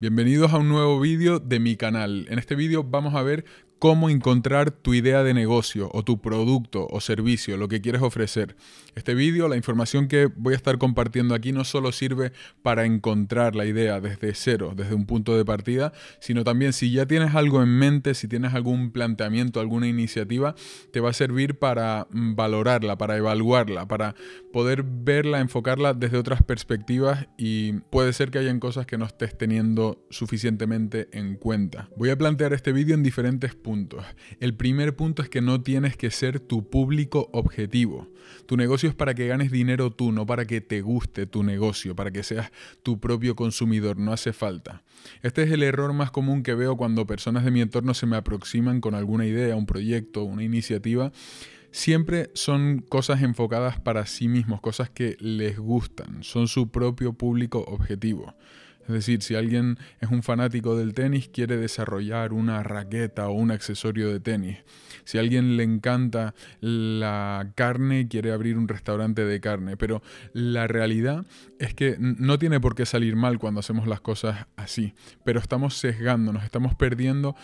Bienvenidos a un nuevo vídeo de mi canal. En este vídeo vamos a ver cómo encontrar tu idea de negocio o tu producto o servicio, lo que quieres ofrecer. Este vídeo, la información que voy a estar compartiendo aquí no solo sirve para encontrar la idea desde cero, desde un punto de partida, sino también si ya tienes algo en mente, si tienes algún planteamiento, alguna iniciativa, te va a servir para mm, valorarla, para evaluarla, para poder verla, enfocarla desde otras perspectivas y puede ser que hayan cosas que no estés teniendo suficientemente en cuenta. Voy a plantear este vídeo en diferentes puntos el primer punto es que no tienes que ser tu público objetivo. Tu negocio es para que ganes dinero tú, no para que te guste tu negocio, para que seas tu propio consumidor, no hace falta. Este es el error más común que veo cuando personas de mi entorno se me aproximan con alguna idea, un proyecto, una iniciativa siempre son cosas enfocadas para sí mismos, cosas que les gustan, son su propio público objetivo. Es decir, si alguien es un fanático del tenis, quiere desarrollar una raqueta o un accesorio de tenis. Si a alguien le encanta la carne, quiere abrir un restaurante de carne. Pero la realidad es que no tiene por qué salir mal cuando hacemos las cosas así. Pero estamos sesgándonos, estamos perdiendo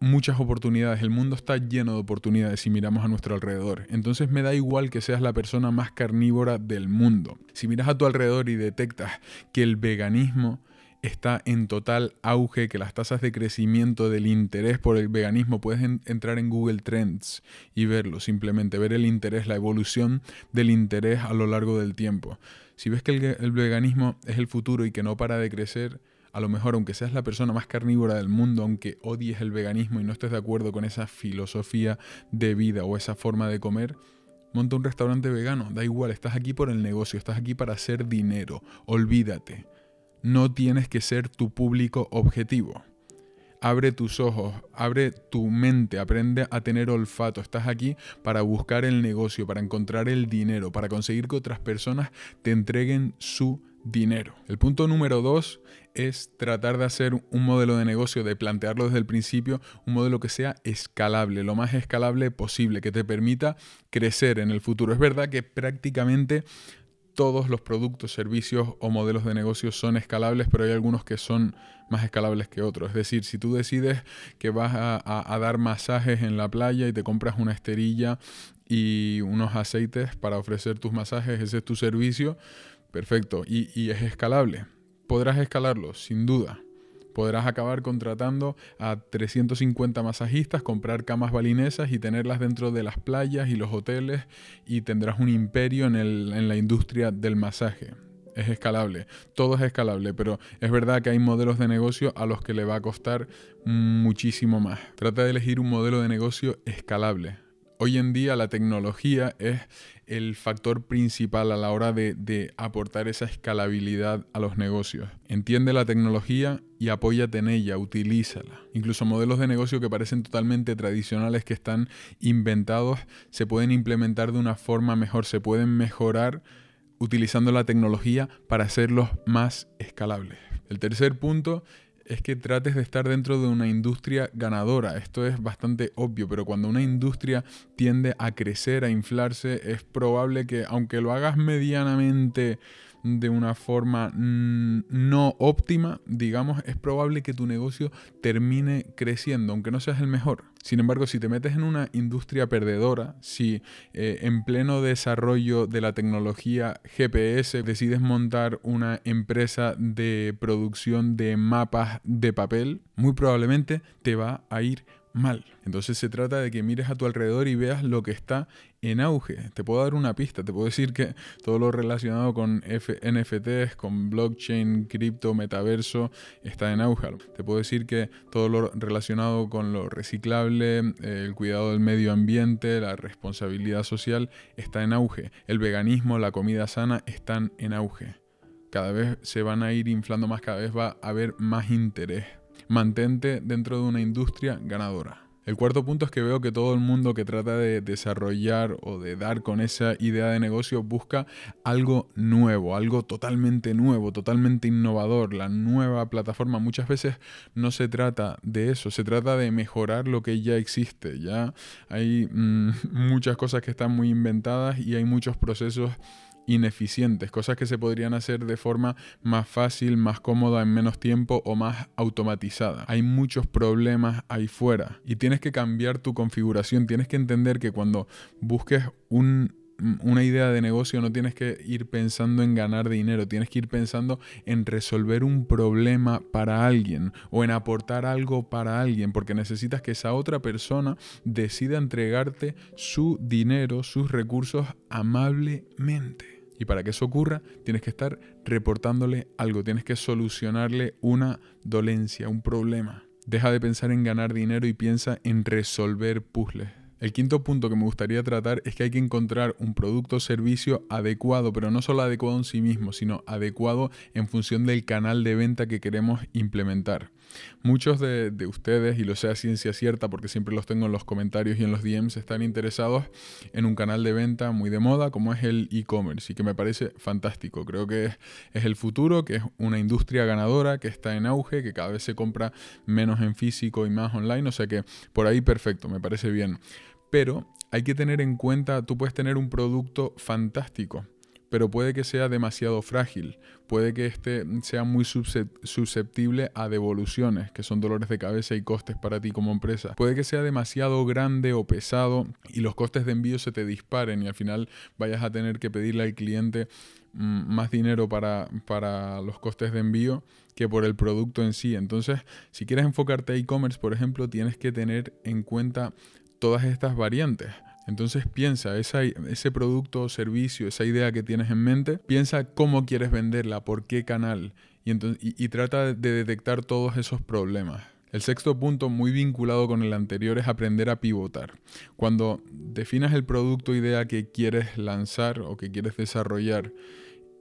muchas oportunidades, el mundo está lleno de oportunidades si miramos a nuestro alrededor. Entonces me da igual que seas la persona más carnívora del mundo. Si miras a tu alrededor y detectas que el veganismo está en total auge, que las tasas de crecimiento del interés por el veganismo, puedes entrar en Google Trends y verlo, simplemente ver el interés, la evolución del interés a lo largo del tiempo. Si ves que el, el veganismo es el futuro y que no para de crecer, a lo mejor aunque seas la persona más carnívora del mundo, aunque odies el veganismo y no estés de acuerdo con esa filosofía de vida o esa forma de comer, monta un restaurante vegano, da igual, estás aquí por el negocio, estás aquí para hacer dinero, olvídate. No tienes que ser tu público objetivo. Abre tus ojos, abre tu mente, aprende a tener olfato. Estás aquí para buscar el negocio, para encontrar el dinero, para conseguir que otras personas te entreguen su dinero. El punto número dos es tratar de hacer un modelo de negocio, de plantearlo desde el principio, un modelo que sea escalable, lo más escalable posible, que te permita crecer en el futuro. Es verdad que prácticamente todos los productos, servicios o modelos de negocio son escalables, pero hay algunos que son más escalables que otros. Es decir, si tú decides que vas a, dar masajes en la playa y te compras una esterilla y unos aceites para ofrecer tus masajes, ese es tu servicio, perfecto, y es escalable. Podrás escalarlo, sin duda podrás acabar contratando a 350 masajistas, comprar camas balinesas y tenerlas dentro de las playas y los hoteles y tendrás un imperio en, en la industria del masaje es escalable, todo es escalable, pero es verdad que hay modelos de negocio a los que le va a costar muchísimo más. Trata de elegir un modelo de negocio escalable hoy en día la tecnología es el factor principal a la hora de, aportar esa escalabilidad a los negocios. Entiende la tecnología y apóyate en ella, utilízala. Incluso modelos de negocio que parecen totalmente tradicionales, que están inventados, se pueden implementar de una forma mejor, se pueden mejorar utilizando la tecnología para hacerlos más escalables. El tercer punto es que trates de estar dentro de una industria ganadora. Esto es bastante obvio, pero cuando una industria tiende a crecer, a inflarse, es probable que aunque lo hagas medianamente de una forma mm, no óptima, digamos, es probable que tu negocio termine creciendo, aunque no seas el mejor. Sin embargo, si te metes en una industria perdedora, si eh, en pleno desarrollo de la tecnología GPS decides montar una empresa de producción de mapas de papel, muy probablemente te va a ir mal. Entonces se trata de que mires a tu alrededor y veas lo que está en auge. Te puedo dar una pista, te puedo decir que todo lo relacionado con NFTs, con blockchain, cripto, metaverso, está en auge. Te puedo decir que todo lo relacionado con lo reciclable, eh, el cuidado del medio ambiente, la responsabilidad social, está en auge. El veganismo, la comida sana, están en auge. Cada vez se van a ir inflando más, cada vez va a haber más interés. Mantente dentro de una industria ganadora. El cuarto punto es que veo que todo el mundo que trata de desarrollar o de dar con esa idea de negocio busca algo nuevo, algo totalmente nuevo, totalmente innovador, la nueva plataforma. Muchas veces no se trata de eso, se trata de mejorar lo que ya existe. Ya hay mm, muchas cosas que están muy inventadas y hay muchos procesos ineficientes, cosas que se podrían hacer de forma más fácil, más cómoda, en menos tiempo o más automatizada. Hay muchos problemas ahí fuera y tienes que cambiar tu configuración, tienes que entender que cuando busques una idea de negocio no tienes que ir pensando en ganar dinero, tienes que ir pensando en resolver un problema para alguien o en aportar algo para alguien, porque necesitas que esa otra persona decida entregarte su dinero, sus recursos amablemente. Y para que eso ocurra, tienes que estar reportándole algo, tienes que solucionarle una dolencia, un problema. Deja de pensar en ganar dinero y piensa en resolver puzzles. El quinto punto que me gustaría tratar es que hay que encontrar un producto o servicio adecuado, pero no solo adecuado en sí mismo, sino adecuado en función del canal de venta que queremos implementar. Muchos de, ustedes, y lo sea ciencia cierta porque siempre los tengo en los comentarios y en los DMs, están interesados en un canal de venta muy de moda como es el e-commerce y que me parece fantástico. Creo que es, el futuro, que es una industria ganadora, que está en auge, que cada vez se compra menos en físico y más online. O sea que por ahí perfecto, me parece bien. Pero hay que tener en cuenta, tú puedes tener un producto fantástico pero puede que sea demasiado frágil, puede que este sea muy susceptible a devoluciones, que son dolores de cabeza y costes para ti como empresa. Puede que sea demasiado grande o pesado y los costes de envío se te disparen y al final vayas a tener que pedirle al cliente mm, más dinero para, para, los costes de envío que por el producto en sí. Entonces, si quieres enfocarte a e-commerce, por ejemplo, tienes que tener en cuenta todas estas variantes. Entonces piensa ese producto o servicio, esa idea que tienes en mente, piensa cómo quieres venderla, por qué canal, y trata de detectar todos esos problemas. El sexto punto, muy vinculado con el anterior, es aprender a pivotar. Cuando definas el producto o idea que quieres lanzar o que quieres desarrollar,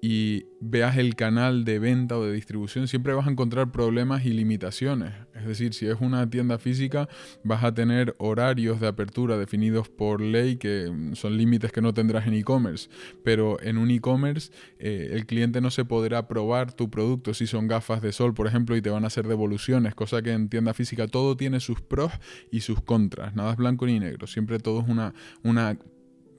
y veas el canal de venta o de distribución, siempre vas a encontrar problemas y limitaciones. Es decir, si es una tienda física, vas a tener horarios de apertura definidos por ley que mm, son límites que no tendrás en e-commerce. Pero en un e-commerce eh, el cliente no se podrá probar tu producto si son gafas de sol, por ejemplo, y te van a hacer devoluciones, cosa que en tienda física todo tiene sus pros y sus contras. Nada es blanco ni negro, siempre todo es una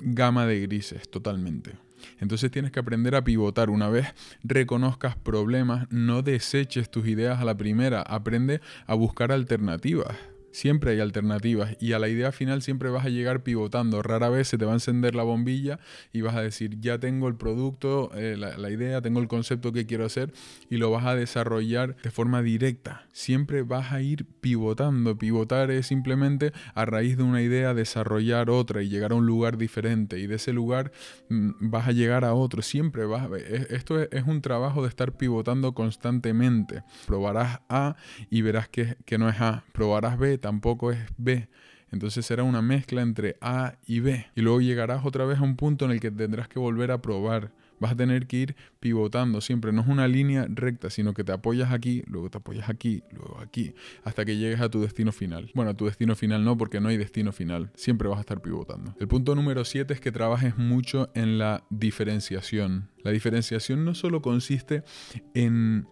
gama de grises totalmente. Entonces tienes que aprender a pivotar. Una vez reconozcas problemas, no deseches tus ideas a la primera. Aprende a buscar alternativas. Siempre hay alternativas y a la idea final siempre vas a llegar pivotando. Rara vez se te va a encender la bombilla y vas a decir, ya tengo el producto, eh, la, idea, tengo el concepto que quiero hacer y lo vas a desarrollar de forma directa. Siempre vas a ir pivotando. Pivotar es simplemente a raíz de una idea desarrollar otra y llegar a un lugar diferente y de ese lugar mm, vas a llegar a otro. Siempre vas a... Eh, eh, esto es, un trabajo de estar pivotando constantemente. Probarás A y verás que, que no es A. Probarás B tampoco es B. Entonces será una mezcla entre A y B. Y luego llegarás otra vez a un punto en el que tendrás que volver a probar. Vas a tener que ir pivotando siempre. No es una línea recta, sino que te apoyas aquí, luego te apoyas aquí, luego aquí, hasta que llegues a tu destino final. Bueno, a tu destino final no, porque no hay destino final. Siempre vas a estar pivotando. El punto número 7 es que trabajes mucho en la diferenciación. La diferenciación no solo consiste en,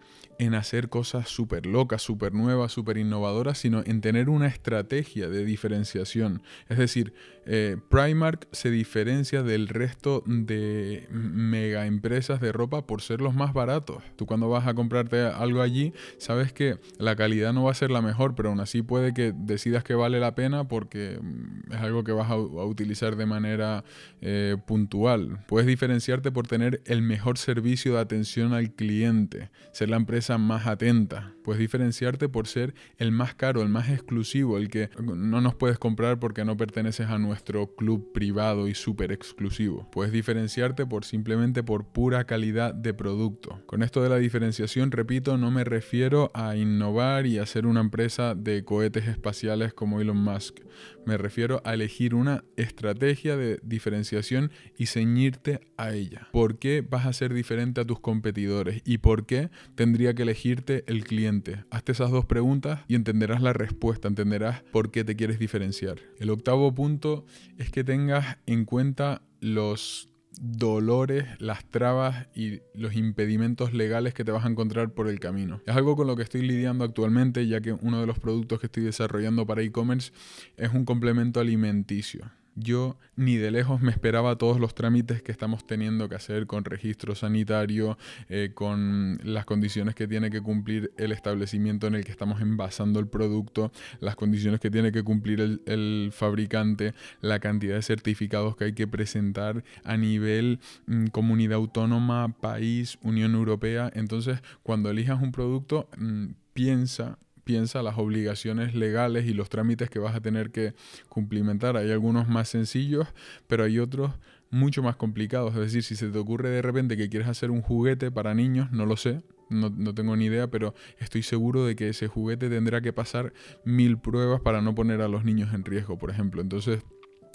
hacer cosas súper locas, súper nuevas, súper innovadoras, sino en tener una estrategia de diferenciación. Es decir, eh, Primark se diferencia del resto de mega empresas de ropa por ser los más baratos. Tú cuando vas a comprarte algo allí, sabes que la calidad no va a ser la mejor, pero aún así puede que decidas que vale la pena porque mm, es algo que vas a, utilizar de manera eh, puntual. Puedes diferenciarte por tener el el mejor servicio de atención al cliente, ser la empresa más atenta. Puedes diferenciarte por ser el más caro, el más exclusivo, el que no nos puedes comprar porque no perteneces a nuestro club privado y súper exclusivo. Puedes diferenciarte por simplemente por pura calidad de producto. Con esto de la diferenciación, repito, no me refiero a innovar y hacer una empresa de cohetes espaciales como Elon Musk. Me refiero a elegir una estrategia de diferenciación y ceñirte a ella. ¿Por qué? vas a ser diferente a tus competidores y por qué tendría que elegirte el cliente. Hazte esas dos preguntas y entenderás la respuesta, entenderás por qué te quieres diferenciar. El octavo punto es que tengas en cuenta los dolores, las trabas y los impedimentos legales que te vas a encontrar por el camino. Es algo con lo que estoy lidiando actualmente, ya que uno de los productos que estoy desarrollando para e-commerce es un complemento alimenticio. Yo ni de lejos me esperaba todos los trámites que estamos teniendo que hacer con registro sanitario, eh, con las condiciones que tiene que cumplir el establecimiento en el que estamos envasando el producto, las condiciones que tiene que cumplir el, fabricante, la cantidad de certificados que hay que presentar a nivel mm, comunidad autónoma, país, Unión Europea. Entonces, cuando elijas un producto, mm, piensa piensa las obligaciones legales y los trámites que vas a tener que cumplimentar. Hay algunos más sencillos, pero hay otros mucho más complicados. Es decir, si se te ocurre de repente que quieres hacer un juguete para niños, no lo sé, no, tengo ni idea, pero estoy seguro de que ese juguete tendrá que pasar mil pruebas para no poner a los niños en riesgo, por ejemplo. Entonces...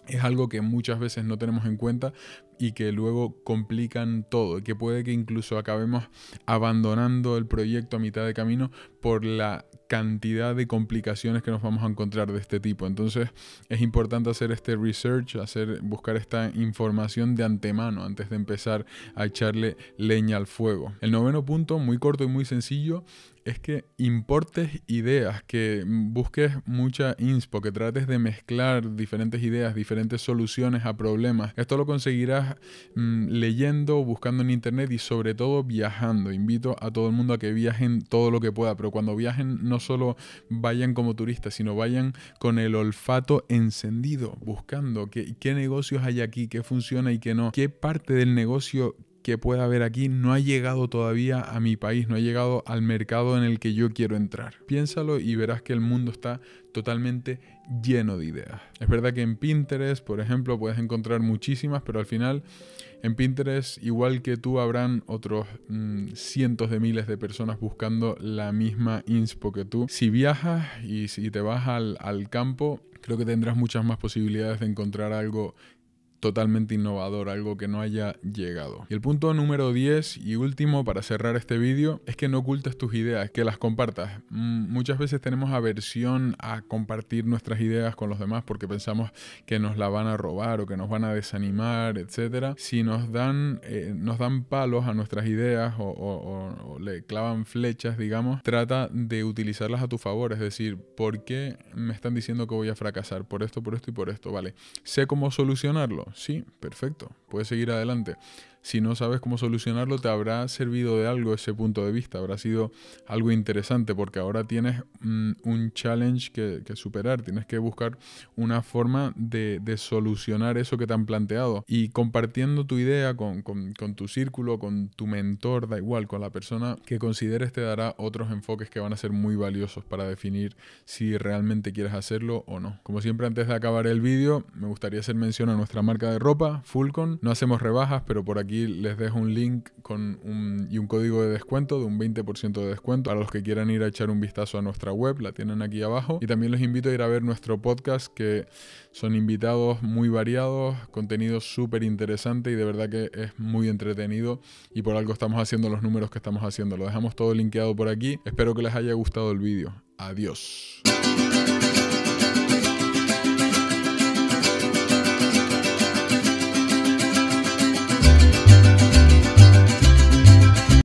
Es algo que muchas veces no tenemos en cuenta y que luego complican todo, que puede que incluso acabemos abandonando el proyecto a mitad de camino por la cantidad de complicaciones que nos vamos a encontrar de este tipo. Entonces es importante hacer este research, hacer, buscar esta información de antemano antes de empezar a echarle leña al fuego. El noveno punto, muy corto y muy sencillo, es que importes ideas, que busques mucha inspo, que trates de mezclar diferentes ideas, diferentes soluciones a problemas. Esto lo conseguirás mm, leyendo, buscando en internet y sobre todo viajando. Invito a todo el mundo a que viajen todo lo que pueda, pero cuando viajen no solo vayan como turistas, sino vayan con el olfato encendido, buscando qué, qué negocios hay aquí, qué funciona y qué no, qué parte del negocio que pueda haber aquí no ha llegado todavía a mi país, no ha llegado al mercado en el que yo quiero entrar. Piénsalo y verás que el mundo está totalmente lleno de ideas. Es verdad que en Pinterest, por ejemplo, puedes encontrar muchísimas, pero al final en Pinterest, igual que tú, habrán otros mm, cientos de miles de personas buscando la misma inspo que tú. Si viajas y si te vas al campo, creo que tendrás muchas más posibilidades de encontrar algo totalmente innovador, algo que no haya llegado. Y el punto número 10 y último para cerrar este vídeo es que no ocultes tus ideas, que las compartas. Mm, muchas veces tenemos aversión a compartir nuestras ideas con los demás porque pensamos que nos la van a robar o que nos van a desanimar, etc. Si nos dan, eh, nos dan palos a nuestras ideas o, o le clavan flechas, digamos, trata de utilizarlas a tu favor. Es decir, ¿por qué me están diciendo que voy a fracasar? Por esto, por esto y por esto. Vale, sé cómo solucionarlo sí, perfecto puedes seguir adelante. Si no sabes cómo solucionarlo, te habrá servido de algo ese punto de vista, habrá sido algo interesante porque ahora tienes mm, un challenge que, superar, tienes que buscar una forma de, solucionar eso que te han planteado. Y compartiendo tu idea con, con tu círculo, con tu mentor, da igual, con la persona que consideres, te dará otros enfoques que van a ser muy valiosos para definir si realmente quieres hacerlo o no. Como siempre, antes de acabar el vídeo, me gustaría hacer mención a nuestra marca de ropa, Fulcon. No hacemos rebajas, pero por aquí les dejo un link con un, y un código de descuento de un 20% de descuento para los que quieran ir a echar un vistazo a nuestra web, la tienen aquí abajo. Y también los invito a ir a ver nuestro podcast, que son invitados muy variados, contenido súper interesante y de verdad que es muy entretenido y por algo estamos haciendo los números que estamos haciendo. Lo dejamos todo linkeado por aquí. Espero que les haya gustado el vídeo. Adiós.